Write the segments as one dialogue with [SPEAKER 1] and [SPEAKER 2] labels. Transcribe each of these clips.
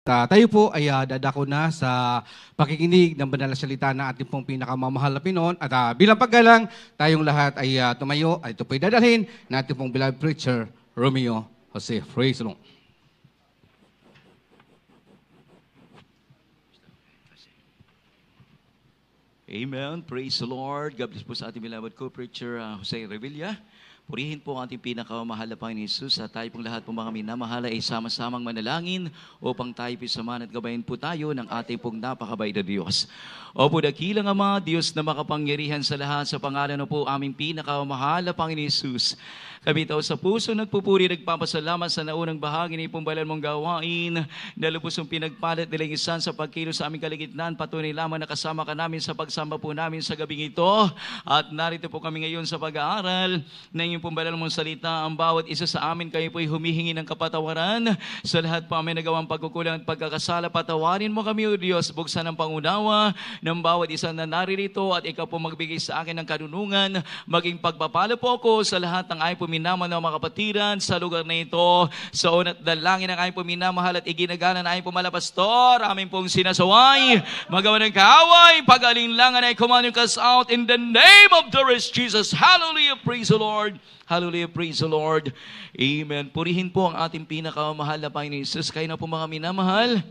[SPEAKER 1] Uh, tayo po ay uh, dadako na sa pakikinig ng banal na salita na ating pong pinakamamahal na Pinoon. At uh, bilang paggalang, tayong lahat ay uh, tumayo at ito po'y dadalhin na ating pong beloved preacher, Romeo Jose. Praise Amen. Praise the Lord. God bless po sa ating beloved co-preacher uh, Jose Revilla. Purihin po ang ating pinakamahal na Panginoon Jesus at tayo pong lahat po mga minamahal ay sama-samang manalangin upang tayo po at gabayan po tayo ng ating pong napakabay na Diyos. O po, dakilang Ama, Diyos na makapangyarihan sa lahat sa pangalan na po aming pinakamahal na Panginoon Jesus. Kami tao sa puso nagpupuri, nagpapasalamat sa naunang bahagi ng ipumbalan mong gawain. Dalupusong pinagpalat nilang isan sa pagkilo sa aming kaligitnaan. Patunay lamang na kasama ka namin sa pagsamba po namin sa gabing ito. At narito po kami ngayon sa pag-aaral na aming pong mong salita, ang bawat isa sa amin kayo po'y humihingi ng kapatawaran sa lahat po aming nagawang pagkukulang at pagkakasala. Patawarin mo kami, O Diyos, buksan ang pangunawa ng bawat isa na naririto at ikaw po magbigay sa akin ng karunungan. Maging pagpapala po ako sa lahat ng ay puminama ng mga kapatiran sa lugar na ito. Sa unat dalangin ng ay puminamahal at iginagana ng ay pumalapastor. Aming pong sinasaway. Magawa ng kaaway. Pag-alinlangan ay command us out in the name of the rest Jesus. Hallelujah. Praise the Lord. Hallelujah, praise the Lord. Amen. Purihin po ang ating pinakamahal na Panginoon Jesus. Kayo na po mga minamahal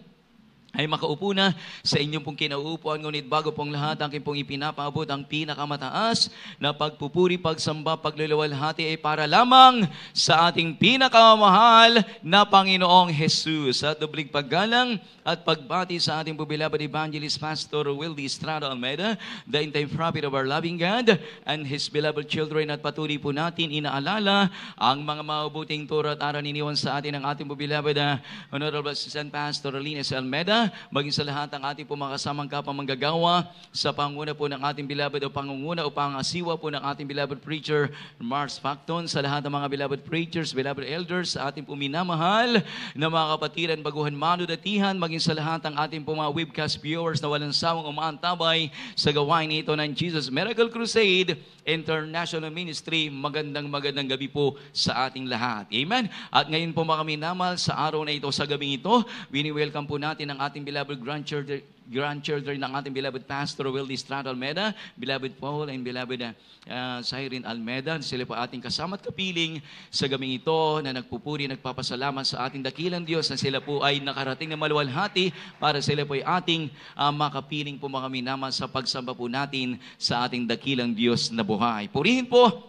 [SPEAKER 1] ay makaupo na sa inyong pong kinauupuan. Ngunit bago pong lahat, aking pong ipinapaabot ang pinakamataas na pagpupuri, pagsamba, paglulawalhati ay para lamang sa ating pinakamahal na Panginoong Jesus. Sa dublig paggalang at pagbati sa ating bubilabad evangelist Pastor Wildy Estrada Almeida, the entire prophet of our loving God and His beloved children. At patuloy po natin inaalala ang mga mabuting turo at araniniwan sa atin ng ating bubilabad, ah, Honorable Susan Pastor Lines Almeida, kanya, maging sa lahat ng ating pumakasamang manggagawa sa panguna po ng ating beloved o pangunguna o pangasiwa po ng ating beloved preacher, Mars Facton, sa lahat ng mga beloved preachers, beloved elders, sa ating puminamahal na mga kapatiran, baguhan manudatihan, maging sa lahat ng ating mga webcast viewers na walang sawang umaantabay sa gawain ito ng Jesus Miracle Crusade International Ministry. Magandang magandang gabi po sa ating lahat. Amen. At ngayon po mga minamal, sa araw na ito, sa gabing ito, wini-welcome po natin ang ating beloved grandchildren, grandchildren ng ating beloved Pastor Will Estrada Almeda, beloved Paul and beloved uh, Cyrene uh, Almeda. Sila po ating kasama at kapiling sa gaming ito na nagpupuri, nagpapasalamat sa ating dakilang Diyos na sila po ay nakarating na maluwalhati para sila po ay ating uh, makapiling po mga minama sa pagsamba po natin sa ating dakilang Diyos na buhay. Purihin po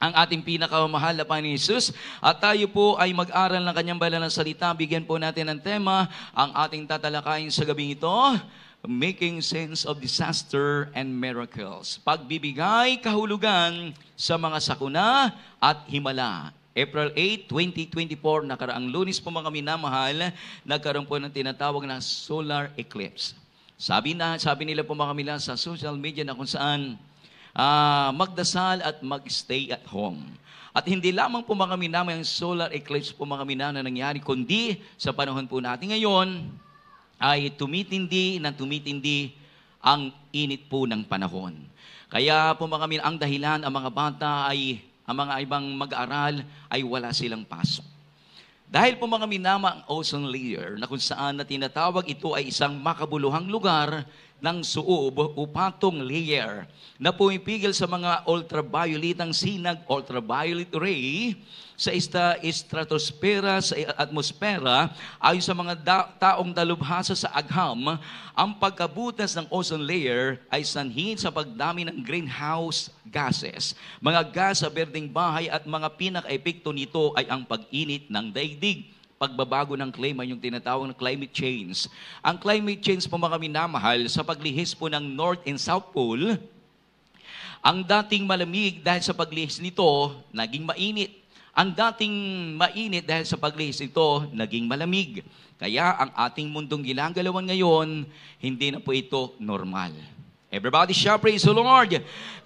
[SPEAKER 1] ang ating pinakamahal na Panginoon Jesus. At tayo po ay mag-aral ng kanyang ng salita. Bigyan po natin ng tema ang ating tatalakayin sa gabing ito. Making sense of disaster and miracles. Pagbibigay kahulugan sa mga sakuna at himala. April 8, 2024, nakaraang lunis po mga minamahal, nagkaroon po ng tinatawag na solar eclipse. Sabi na, sabi nila po mga mila sa social media na kung saan uh, magdasal at magstay at home. At hindi lamang po mga minamay ang solar eclipse po mga minamay na nangyari, kundi sa panahon po natin ngayon ay tumitindi ng tumitindi ang init po ng panahon. Kaya po mga minamay, ang dahilan ang mga bata ay, ang mga ibang mag-aaral ay wala silang pasok. Dahil po mga minama ang ozone layer na kung saan na tinatawag ito ay isang makabuluhang lugar ng suob o patong layer na pumipigil sa mga ultraviolet ng sinag, ultraviolet ray, sa ista estratosfera sa atmosfera ay sa mga da- taong dalubhasa sa agham, ang pagkabutas ng ozone layer ay sanhin sa pagdami ng greenhouse gases. Mga gas sa berding bahay at mga pinaka-epekto nito ay ang pag-init ng daigdig pagbabago ng klima, yung tinatawag na climate change. Ang climate change po mga minamahal sa paglihis po ng North and South Pole, ang dating malamig dahil sa paglihis nito, naging mainit. Ang dating mainit dahil sa paglihis nito, naging malamig. Kaya ang ating mundong ginagalawan ngayon, hindi na po ito normal. Everybody shout praise the Lord.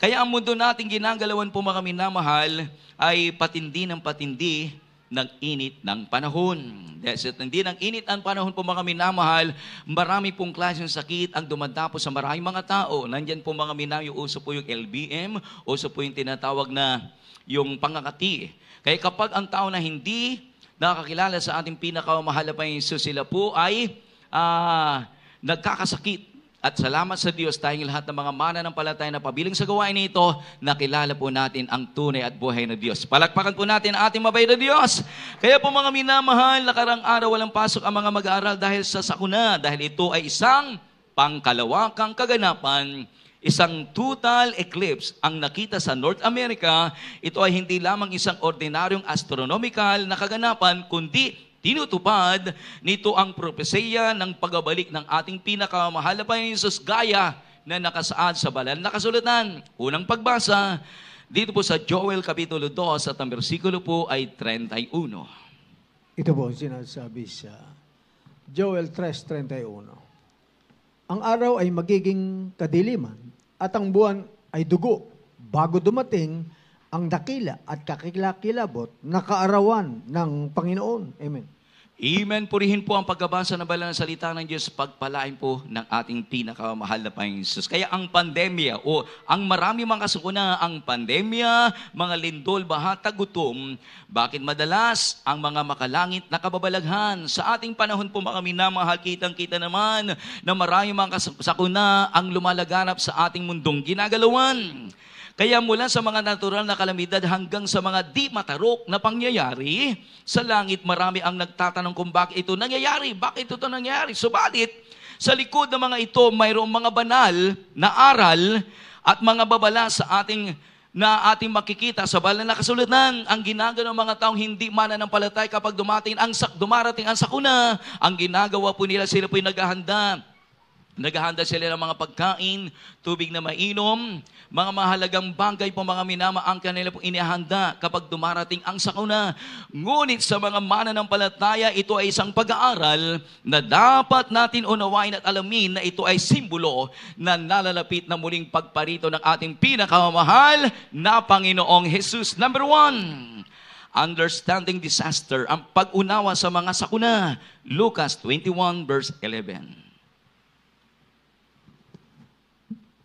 [SPEAKER 1] Kaya ang mundo nating ginagalawan po mga minamahal ay patindi ng patindi ng init ng panahon. That's Hindi ng init ang panahon po mga minamahal, marami pong klaseng sakit ang dumadapo sa maraming mga tao. Nandyan po mga minamahal, yung uso po yung LBM, uso po yung tinatawag na yung pangakati. Kaya kapag ang tao na hindi nakakilala sa ating pinakamahal na pa yung Jesus, sila po ay uh, nagkakasakit at salamat sa Diyos tayong lahat ng mga mana ng palatay na pabilang sa gawain nito, nakilala po natin ang tunay at buhay na Diyos. Palakpakan po natin ang ating mabay na Diyos. Kaya po mga minamahal, nakarang araw walang pasok ang mga mag-aaral dahil sa sakuna, dahil ito ay isang pangkalawakang kaganapan isang total eclipse ang nakita sa North America. Ito ay hindi lamang isang ordinaryong astronomical na kaganapan, kundi tinutupad nito ang propesya ng pagbabalik ng ating pinakamahal na Panginoon gaya na nakasaad sa banal na kasulatan. Unang pagbasa, dito po sa Joel Kapitulo 2 at ang versikulo po ay 31. Ito po ang sinasabi sa Joel 3.31. Ang araw ay magiging kadiliman at ang buwan ay dugo bago dumating ang dakila at kakilakilabot na kaarawan ng Panginoon. Amen. Amen. Purihin po ang pagbabasa ng banal na salita ng Diyos, pagpalain po ng ating pinakamahal na Panginoon Kaya ang pandemya o ang marami mga kasukuna, ang pandemya, mga lindol, baha, tagutom, bakit madalas ang mga makalangit na kababalaghan? Sa ating panahon po mga minamahal, kitang-kita naman na marami mga kasakuna ang lumalaganap sa ating mundong ginagalawan. Kaya mula sa mga natural na kalamidad hanggang sa mga di matarok na pangyayari, sa langit marami ang nagtatanong kung bakit ito nangyayari, bakit ito nangyayari. Subalit, sa likod ng mga ito, mayroong mga banal na aral at mga babala sa ating na ating makikita sa banal na kasulatan ang ginagawa ng mga taong hindi mananampalatay kapag dumating ang sak dumarating ang sakuna ang ginagawa po nila sila po'y naghahanda Naghahanda sila ng mga pagkain, tubig na mainom, mga mahalagang bagay po mga minama ang kanila po inihanda kapag dumarating ang sakuna. Ngunit sa mga mana ng palataya, ito ay isang pag-aaral na dapat natin unawain at alamin na ito ay simbolo na nalalapit na muling pagparito ng ating pinakamamahal na Panginoong Jesus. Number one, understanding disaster, ang pag-unawa sa mga sakuna. Lucas 21 verse 11.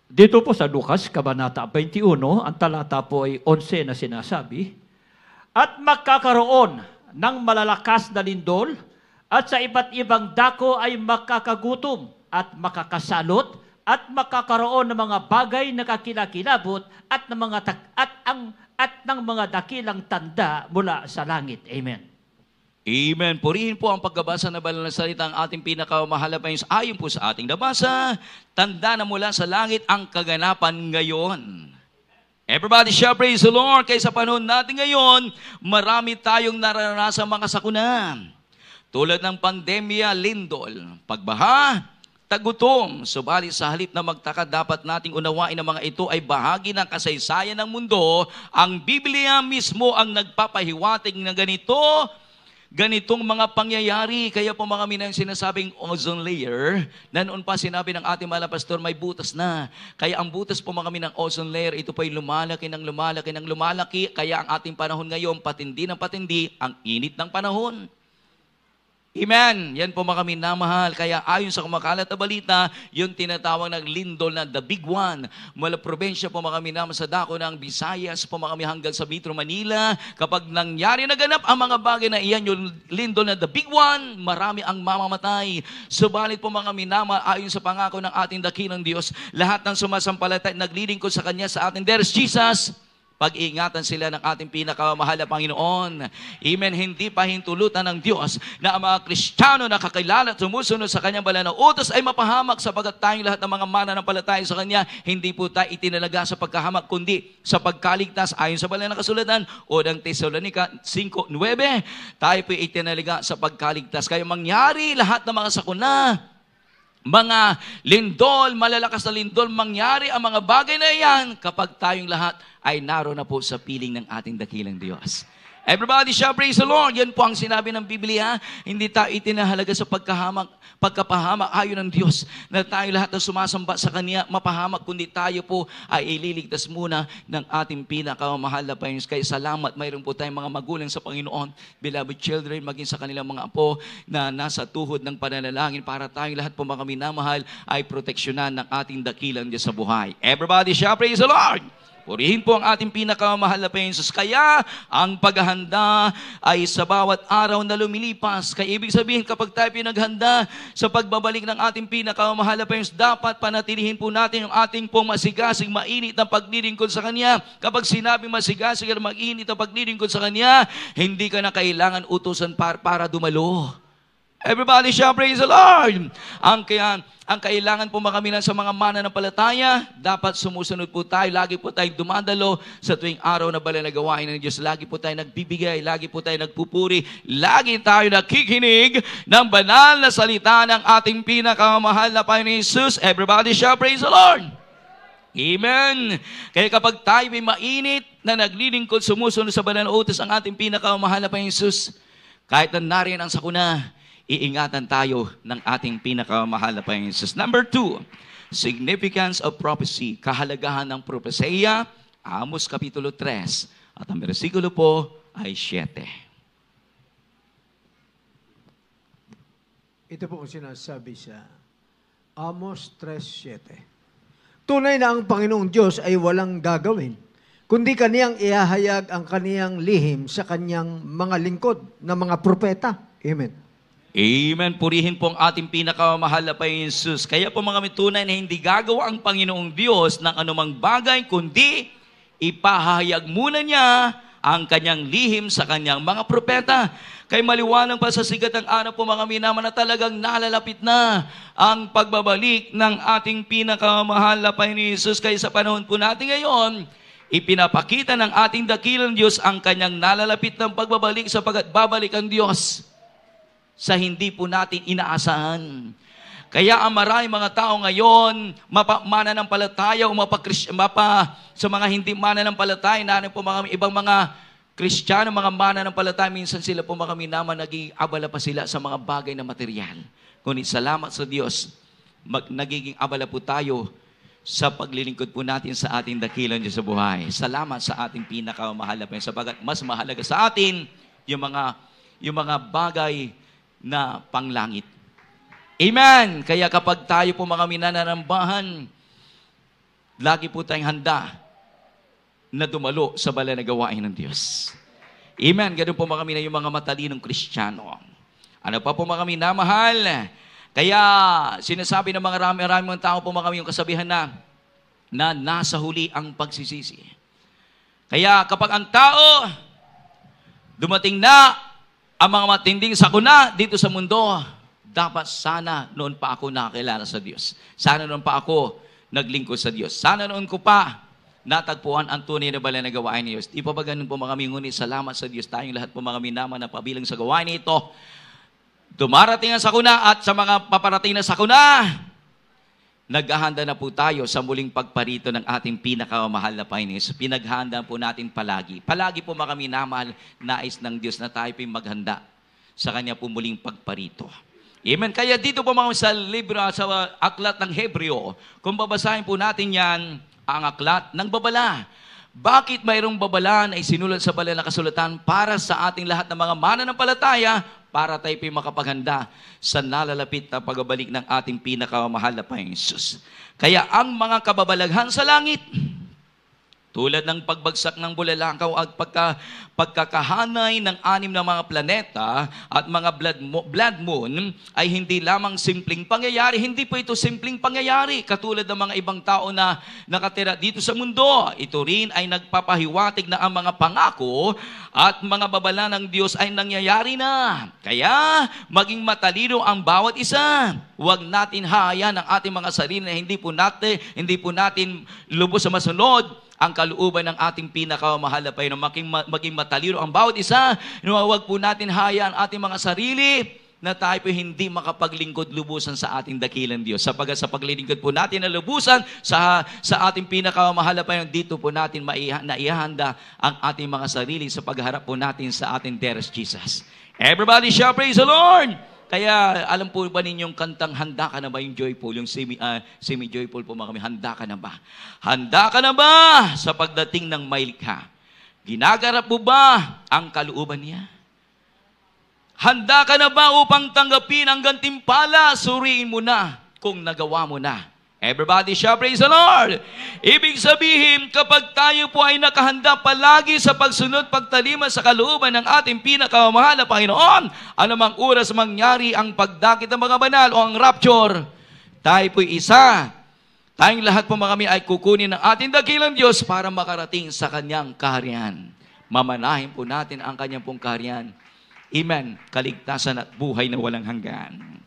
[SPEAKER 1] Dito po sa Lucas, Kabanata 21, ang talata po ay 11 na sinasabi, At makakaroon ng malalakas na lindol, at sa iba't ibang dako ay makakagutom at makakasalot at makakaroon ng mga bagay na kakilakilabot at ng mga tak- at ang at ng mga dakilang tanda mula sa langit. Amen. Amen. Purihin po ang pagkabasa na banal na salita ang ating pinakamahalaga pa ayon po sa ating nabasa. Tanda na mula sa langit ang kaganapan ngayon. Everybody shall praise the Lord. Kaysa panahon natin ngayon, marami tayong naranasan mga sakuna. Tulad ng pandemya, lindol, pagbaha, tagutom. Subalit sa halip na magtaka, dapat nating unawain na mga ito ay bahagi ng kasaysayan ng mundo. Ang Biblia mismo ang nagpapahiwatig ng ganito, ganitong mga pangyayari. Kaya po mga minang sinasabing ozone layer, na noon pa sinabi ng ating mala pastor, may butas na. Kaya ang butas po mga minang ozone layer, ito po ay lumalaki ng lumalaki ng lumalaki. Kaya ang ating panahon ngayon, patindi ng patindi, ang init ng panahon. Amen. Yan po mga minamahal. Kaya ayon sa kumakalat na balita, yung tinatawag ng lindol na the big one. Mula probensya po mga minamahal sa dako ng Visayas po mga hanggang sa Metro Manila. Kapag nangyari na ganap ang mga bagay na iyan, yung lindol na the big one, marami ang mamamatay. Subalit po mga minamahal, ayon sa pangako ng ating dakilang Diyos, lahat ng sumasampalatay, naglilingkod sa Kanya sa ating, there's Jesus pag iingatan sila ng ating pinakamahal na Panginoon. Amen. Hindi pahintulutan ng Diyos na ang mga Kristiyano na kakilala at sumusunod sa kanyang bala na utos ay mapahamak sapagat tayong lahat ng mga mana ng mananampalataya sa kanya, hindi po tayo itinalaga sa pagkahamak, kundi sa pagkaligtas ayon sa bala na kasulatan o ng Tesalonica 5.9. Tayo po itinalaga sa pagkaligtas. Kaya mangyari lahat ng mga sakuna mga lindol, malalakas na lindol, mangyari ang mga bagay na iyan kapag tayong lahat ay naroon na po sa piling ng ating dakilang Diyos. Everybody shall praise the Lord. Yan po ang sinabi ng Biblia. Hindi tayo itinahalaga sa pagkahamak, pagkapahamak ayon ng Diyos na tayo lahat na sumasamba sa Kanya mapahamak, kundi tayo po ay ililigtas muna ng ating pinakamahal na Panginoon. Kaya salamat, mayroon po tayong mga magulang sa Panginoon, beloved children, maging sa kanilang mga apo na nasa tuhod ng pananalangin para tayong lahat po mga minamahal ay proteksyonan ng ating dakilang Diyos sa buhay. Everybody shall praise the Lord! Purihin po ang ating pinakamahal na Pensos. Kaya ang paghahanda ay sa bawat araw na lumilipas. Kaya ibig sabihin kapag tayo pinaghanda sa pagbabalik ng ating pinakamahal na Pensos, dapat panatilihin po natin yung ating pong masigasig, mainit na paglilingkod sa Kanya. Kapag sinabi masigasig at mainit na paglilingkod sa Kanya, hindi ka na kailangan utusan para, para dumalo. Everybody shall praise the Lord! Ang, kaya, ang kailangan po makaminan sa mga mana ng palataya, dapat sumusunod po tayo. Lagi po tayong dumadalo sa tuwing araw na bala na ng Diyos. Lagi po tayo nagbibigay, lagi po tayo nagpupuri, lagi tayo nakikinig ng banal na salita ng ating pinakamahal na Panginoon Jesus. Everybody shall praise the Lord! Amen. Kaya kapag tayo ay mainit na naglilingkod, sumusunod sa banal na utos ang ating pinakamahal na Panginoon Jesus, kahit na nariyan ang sakuna, iingatan tayo ng ating pinakamahal na Panginoon Number two, significance of prophecy, kahalagahan ng propesya, Amos Kapitulo 3, at ang versikulo po ay 7. Ito po ang sinasabi sa Amos 3.7. Tunay na ang Panginoong Diyos ay walang gagawin, kundi kaniyang ihahayag ang kaniyang lihim sa kaniyang mga lingkod na mga propeta. Amen. Amen. Purihin po ang ating pinakamahal na Paisus. Kaya po mga mitunay na hindi gagawa ang Panginoong Diyos ng anumang bagay, kundi ipahayag muna niya ang kanyang lihim sa kanyang mga propeta. Kay maliwanag pa sa sigat ang araw po mga minama na talagang nalalapit na ang pagbabalik ng ating pinakamahal na Panginoon Jesus. Kaya sa panahon po natin ngayon, ipinapakita ng ating dakilang Diyos ang kanyang nalalapit ng pagbabalik sapagat babalik ang Diyos sa hindi po natin inaasahan. Kaya ang marami mga tao ngayon, mapamana mapa, palataya o mapa, sa mga hindi palataya, naanong po mga ibang mga Kristiyano, mga mananampalataya, minsan sila po mga minama, naging abala pa sila sa mga bagay na material. Kundi salamat sa Diyos, mag, nagiging abala po tayo sa paglilingkod po natin sa ating dakilan Diyos sa buhay. Salamat sa ating pinakamahal na Panginoon sapagkat mas mahalaga sa atin yung mga yung mga bagay na panglangit. Amen! Kaya kapag tayo po mga minanarambahan, lagi po tayong handa na dumalo sa bala na gawain ng Diyos. Amen. Ganun po mga mina yung mga matalinong kristyano. Ano pa po mga mina, mahal? Kaya sinasabi ng mga rami-rami mga tao po mga yung kasabihan na na nasa huli ang pagsisisi. Kaya kapag ang tao dumating na ang mga matinding sakuna dito sa mundo, dapat sana noon pa ako nakakilala sa Diyos. Sana noon pa ako naglingkod sa Diyos. Sana noon ko pa natagpuan ang tunay na bala na gawain ni Diyos. Di pa ba ganun po mga kami? Ngunit salamat sa Diyos tayong lahat po mga kami na pabilang sa gawain nito. Dumarating ang sakuna at sa mga paparating na sakuna, naghahanda na po tayo sa muling pagparito ng ating pinakamahal na Panginoon. Pinaghanda po natin palagi. Palagi po mga minamahal, nais ng Diyos na tayo po maghanda sa Kanya po muling pagparito. Amen. Kaya dito po mga sa libro, sa aklat ng Hebreo, kung babasahin po natin yan, ang aklat ng babala. Bakit mayroong babala na isinulat sa banal na kasulatan para sa ating lahat ng mga mananampalataya para tayo po'y makapaghanda sa nalalapit na pagbabalik ng ating pinakamahal na Panginoon Kaya ang mga kababalaghan sa langit, tulad ng pagbagsak ng bulalakaw at pagka, pagkakahanay ng anim na mga planeta at mga blood, blood moon ay hindi lamang simpleng pangyayari. Hindi po ito simpleng pangyayari katulad ng mga ibang tao na nakatira dito sa mundo. Ito rin ay nagpapahiwatig na ang mga pangako at mga babala ng Diyos ay nangyayari na. Kaya maging matalino ang bawat isa. Huwag natin hayaan ang ating mga sarili na hindi po natin, hindi po natin lubos sa masunod ang kalooban ng ating pinakamahal na Panginoon. Maging, maging matalino ang bawat isa. Huwag po natin hayaan ating mga sarili na tayo po hindi makapaglingkod lubusan sa ating dakilang Diyos. Sa, sa paglilingkod po natin na lubusan sa, sa ating pinakamahal pa yun, dito po natin maiha, naihanda ang ating mga sarili sa pagharap po natin sa ating dearest Jesus. Everybody shall praise the Lord! Kaya alam po ba ninyong kantang Handa ka na ba yung joyful? Yung semi, uh, ah, semi-joyful po mga kami. Handa ka na ba? Handa ka na ba sa pagdating ng mailikha? Ginagarap mo ba ang kalooban niya? Handa ka na ba upang tanggapin ang gantimpala? Suriin mo na kung nagawa mo na Everybody shall praise the Lord! Ibig sabihin, kapag tayo po ay nakahanda palagi sa pagsunod, pagtalima sa kalooban ng ating pinakamahal na Panginoon, anumang oras mangyari ang pagdakit ng mga banal o ang rapture, tayo po'y isa. Tayong lahat po mga kami ay kukunin ng ating dakilang Diyos para makarating sa Kanyang kaharian. Mamanahin po natin ang Kanyang pong kaharian. Amen. Kaligtasan at buhay na walang hanggan.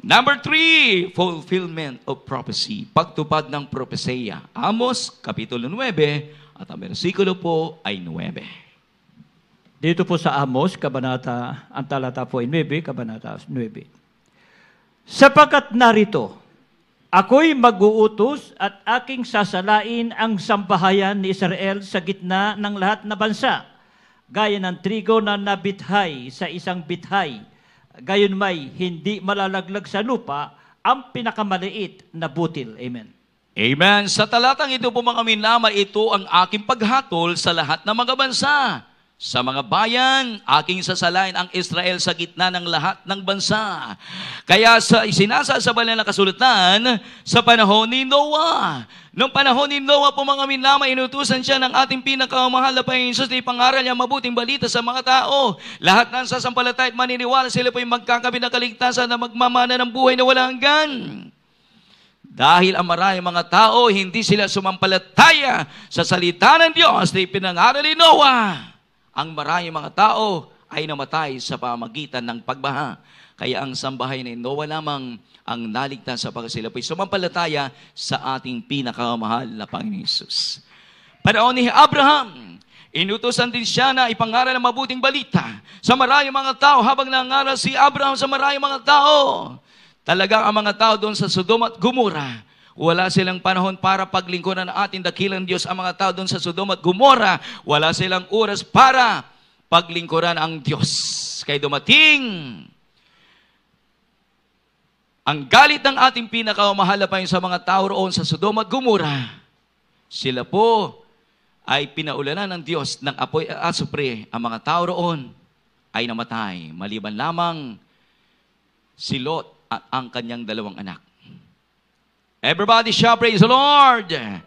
[SPEAKER 1] Number three, fulfillment of prophecy. Pagtupad ng propesya. Amos, Kapitulo 9, at ang versikulo po ay 9. Dito po sa Amos, Kabanata, ang talata po ay 9, Kabanata 9. Sapagkat narito, ako'y mag-uutos at aking sasalain ang sambahayan ni Israel sa gitna ng lahat na bansa, gaya ng trigo na nabithay sa isang bithay, gayon may hindi malalaglag sa lupa ang pinakamaliit na butil. Amen. Amen. Sa talatang ito po mga minlama, ito ang aking paghatol sa lahat ng mga bansa sa mga bayan, aking sasalain ang Israel sa gitna ng lahat ng bansa. Kaya sa isinasa na kasulatan, sa panahon ni Noah, Noong panahon ni Noah po mga minlama, inutusan siya ng ating pinakamahal na Panginoon Jesus na ipangaral niya mabuting balita sa mga tao. Lahat ng sasampalatay at maniniwala sila po'y ay magkakabit na kaligtasan na magmamana ng buhay na walang hanggan. Dahil ang maraming mga tao, hindi sila sumampalataya sa salita ng Diyos na ipinangaral ni Noah ang maraming mga tao ay namatay sa pamagitan ng pagbaha. Kaya ang sambahay ni Noah lamang ang naligtas sa pagkasilapay. Sumampalataya sa ating pinakamahal na Panginoon Isus. Panahon ni Abraham, inutosan din siya na ipangaral ang mabuting balita sa maraming mga tao habang nangaral si Abraham sa maraming mga tao. Talagang ang mga tao doon sa Sodom at Gomora wala silang panahon para paglingkuran ng ating dakilang Diyos ang mga tao doon sa Sodom at Gomora. Wala silang oras para paglingkuran ang Diyos. Kay dumating ang galit ng ating pinakamahal pa sa mga tao roon sa Sodom at Gomora. Sila po ay pinaulanan ng Diyos ng apoy at asupre. Ang mga tao roon ay namatay. Maliban lamang si Lot at ang kanyang dalawang anak. Everybody shall praise the Lord.